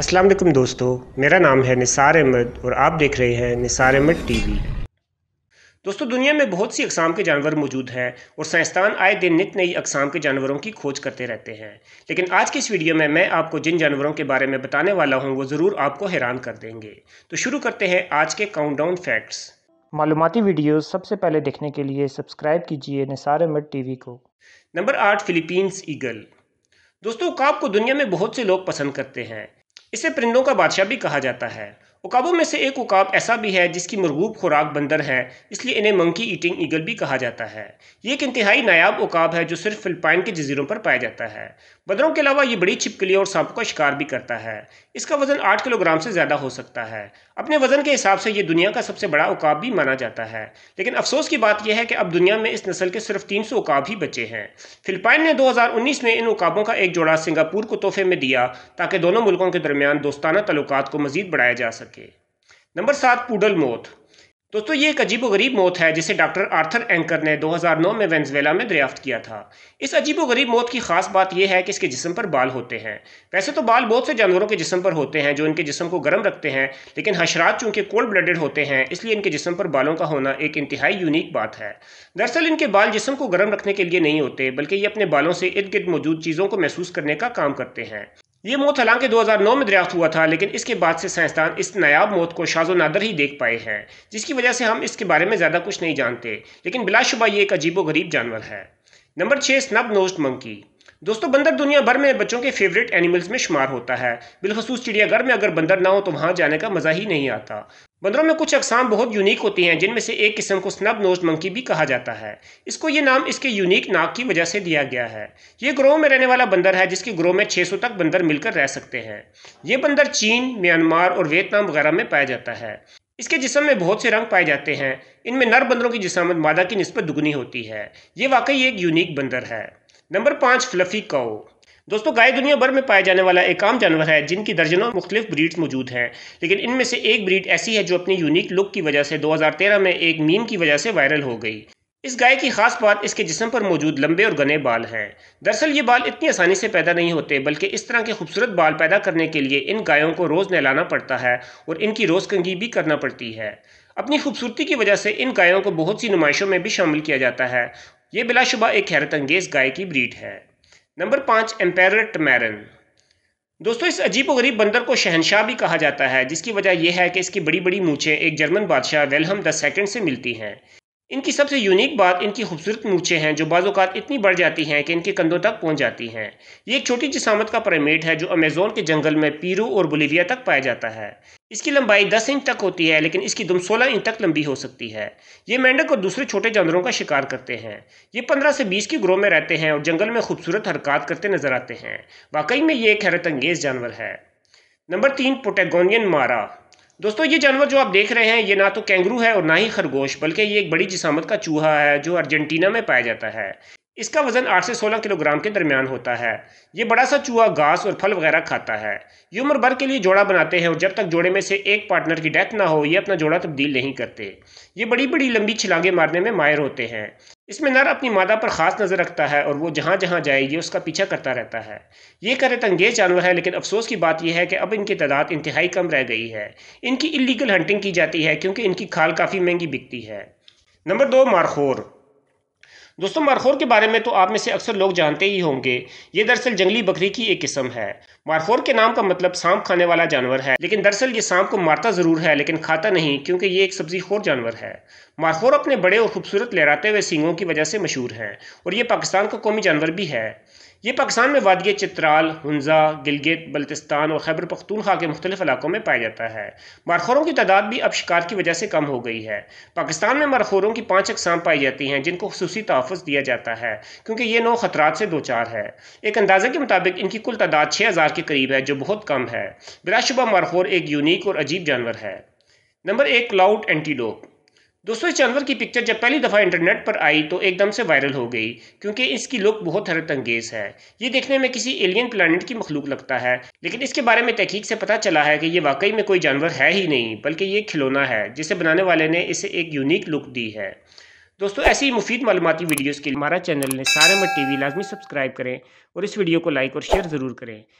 अस्सलाम वालेकुम दोस्तों मेरा नाम है निसार अहमद और आप देख रहे हैं निसार अहमद टीवी दोस्तों दुनिया में बहुत सी अकसाम के जानवर मौजूद हैं और साइंसदान आए दिन नित नई अकसाम के जानवरों की खोज करते रहते हैं लेकिन आज की इस वीडियो में मैं आपको जिन जानवरों के बारे में बताने वाला हूँ वो ज़रूर आपको हैरान कर देंगे तो शुरू करते हैं आज के काउंटडाउन फैक्ट्स मालूमती वीडियो सबसे पहले देखने के लिए सब्सक्राइब कीजिए निसार अहमद टीवी को नंबर आठ फिलीपींस ईगल दोस्तों काब को दुनिया में बहुत से लोग पसंद करते हैं इसे परिंदों का बादशाह भी कहा जाता है उकाबों में से एक उकाब ऐसा भी है जिसकी मरगूब खुराक बंदर है इसलिए इन्हें मंकी ईटिंग ईगल भी कहा जाता है ये एक इंतहाई नायाब उकाब है जो सिर्फ फिलिपाइन के जजीरों पर पाया जाता है बंदरों के अलावा ये बड़ी छिपकली और सांप का शिकार भी करता है इसका वज़न आठ किलोग्राम से ज़्यादा हो सकता है अपने वज़न के हिसाब से ये दुनिया का सबसे बड़ा उकाब भी माना जाता है लेकिन अफसोस की बात यह है कि अब दुनिया में इस नस्ल के सिर्फ तीन सौ उकाब ही बचे हैं फिलिपाइन ने 2019 में इन उकाबों का एक जोड़ा सिंगापुर को तोहफे में दिया ताकि दोनों मुल्कों के दरमियान दोस्ताना तलुकात को मजीद बढ़ाया जा सके नंबर सात पूडल मोथ दोस्तों ये एक अजीबोगरीब मौत है जिसे डॉक्टर आर्थर एंकर ने 2009 में वेंजवेला में दरियाफ्त किया था इस अजीबोगरीब मौत की खास बात यह है कि इसके जिसम पर बाल होते हैं वैसे तो बाल बहुत से जानवरों के जिसम पर होते हैं जो इनके जिसम को गर्म रखते हैं लेकिन हशरात चूंकि कोल्ड ब्लडेड होते हैं इसलिए इनके जिसम पर बालों का होना एक इंतहाई यूनिक बात है दरअसल इनके बाल जिसम को गर्म रखने के लिए नहीं होते बल्कि ये अपने बालों से इर्द गिर्द मौजूद चीज़ों को महसूस करने का काम करते हैं ये मौत हालांकि 2009 में दरियाफ्त हुआ था लेकिन इसके बाद से साइंसदान इस नायाब मौत को शाजो नादर ही देख पाए हैं जिसकी वजह से हम इसके बारे में ज़्यादा कुछ नहीं जानते लेकिन बिलाशुबा ये एक अजीबो गरीब जानवर है नंबर छः स्नब नोस्ट मंकी दोस्तों बंदर दुनिया भर में बच्चों के फेवरेट एनिमल्स में शुमार होता है बिलखसूस चिड़ियाघर में अगर बंदर ना हो तो वहाँ जाने का मज़ा ही नहीं आता बंदरों में कुछ अकसाम बहुत यूनिक होती हैं जिनमें से एक किस्म को स्नब नोज मंकी भी कहा जाता है इसको ये नाम इसके यूनिक नाक की वजह से दिया गया है ये ग्रोह में रहने वाला बंदर है जिसके ग्रोह में छः तक बंदर मिलकर रह सकते हैं ये बंदर चीन म्यांमार और वियतनाम वगैरह में पाया जाता है इसके जिसम में बहुत से रंग पाए जाते हैं इनमें नर बंदरों की जिसामत मादा की नस्बत दुगनी होती है ये वाकई एक यूनिक बंदर है नंबर पाँच फ्लफी काओ दोस्तों गाय दुनिया भर में पाया जाने वाला एक आम जानवर है जिनकी दर्जनों मुख्तलिफ ब्रीड्स मौजूद हैं लेकिन इनमें से एक ब्रीड ऐसी है जो अपनी यूनिक लुक की वजह से 2013 में एक मीम की वजह से वायरल हो गई इस गाय की खास बात इसके जिसम पर मौजूद लंबे और घने बाल हैं दरअसल ये बाल इतनी आसानी से पैदा नहीं होते बल्कि इस तरह के खूबसूरत बाल पैदा करने के लिए इन गायों को रोज़ नहलाना पड़ता है और इनकी रोज़ कंगी भी करना पड़ती है अपनी खूबसूरती की वजह से इन गायों को बहुत सी नुमाइशों में भी शामिल किया जाता है ये बिलाशुबा एक हैरत अंगेज गाय की ब्रीड है नंबर पाँच एम्पेर टमैरन दोस्तों इस अजीब गरीब बंदर को शहनशाह भी कहा जाता है जिसकी वजह यह है कि इसकी बड़ी बड़ी मूछें एक जर्मन बादशाह वेलहम द सेकेंड से मिलती हैं इनकी सबसे यूनिक बात इनकी खूबसूरत मूछें हैं जो बाज़ात इतनी बढ़ जाती हैं कि इनके कंधों तक पहुंच जाती हैं ये एक छोटी जिसामत का प्राइमेट है जो अमेज़ोन के जंगल में पीरू और बुलिविया तक पाया जाता है इसकी लंबाई 10 इंच तक होती है लेकिन इसकी दुम 16 इंच तक लंबी हो सकती है ये मेंढक और दूसरे छोटे जानवरों का शिकार करते हैं ये पंद्रह से बीस के ग्रोह में रहते हैं और जंगल में खूबसूरत हरकत करते नजर आते हैं वाकई में ये एक हैरत जानवर है नंबर तीन पोटेगोनियन मारा दोस्तों ये जानवर जो आप देख रहे हैं ये ना तो कैंगरू है और ना ही खरगोश बल्कि ये एक बड़ी जिसामत का चूहा है जो अर्जेंटीना में पाया जाता है इसका वजन 8 से 16 किलोग्राम के दरमियान होता है ये बड़ा सा चूहा घास और फल वगैरह खाता है ये उम्र भर के लिए जोड़ा बनाते हैं और जब तक जोड़े में से एक पार्टनर की डेथ ना हो ये अपना जोड़ा तब्दील नहीं करते ये बड़ी बड़ी लंबी छिलांगे मारने में मायर होते हैं इसमें नर अपनी मादा पर खास नज़र रखता है और वो जहाँ जहाँ जाए ये उसका पीछा करता रहता है ये करत तंगेज जानवर है लेकिन अफसोस की बात यह है कि अब इनकी तादाद इंतहाई कम रह गई है इनकी इलीगल हंटिंग की जाती है क्योंकि इनकी खाल काफ़ी महंगी बिकती है नंबर दो मारखोर दोस्तों मारखोर के बारे में तो आप में से अक्सर लोग जानते ही होंगे ये दरअसल जंगली बकरी की एक किस्म है मारखोर के नाम का मतलब सांप खाने वाला जानवर है लेकिन दरअसल ये सांप को मारता ज़रूर है लेकिन खाता नहीं क्योंकि ये एक सब्जी खोर जानवर है मारखोर अपने बड़े और खूबसूरत लहराते हुए सींगों की वजह से मशहूर हैं और ये पाकिस्तान का कौमी जानवर भी है ये पाकिस्तान में वादिय चित्राल हंजा गिलगित बल्तिस्तान और खैबर पख्तूनखा के मुख्तलिफ इलाकों में पाया जाता है मारखोरों की तादाद भी अब शिकार की वजह से कम हो गई है पाकिस्तान में मारखोरों की पाँच अकसाम पाई जाती हैं जिनको खसूसी तहफ़ दिया जाता है क्योंकि ये नौ खतरा से दो चार है एक अंदाजे के मुताबिक इनकी कुल तादाद छः हज़ार के करीब है जो बहुत कम है बिलाशुबा मारखोर एक यूनिक और अजीब जानवर है नंबर एक क्लाउड एंटीडोप दोस्तों इस जानवर की पिक्चर जब पहली दफ़ा इंटरनेट पर आई तो एकदम से वायरल हो गई क्योंकि इसकी लुक बहुत हरत अंगेज है ये देखने में किसी एलियन प्लानट की मखलूक लगता है लेकिन इसके बारे में तहकीक से पता चला है कि ये वाकई में कोई जानवर है ही नहीं बल्कि ये खिलौना है जिसे बनाने वाले ने इसे एक यूनिक लुक दी है दोस्तों ऐसी ही मुफीद मालूमती वीडियोज़ के लिए हमारा चैनल ने सारे मत टी वी लाजमी सब्सक्राइब करें और इस वीडियो को लाइक और शेयर ज़रूर करें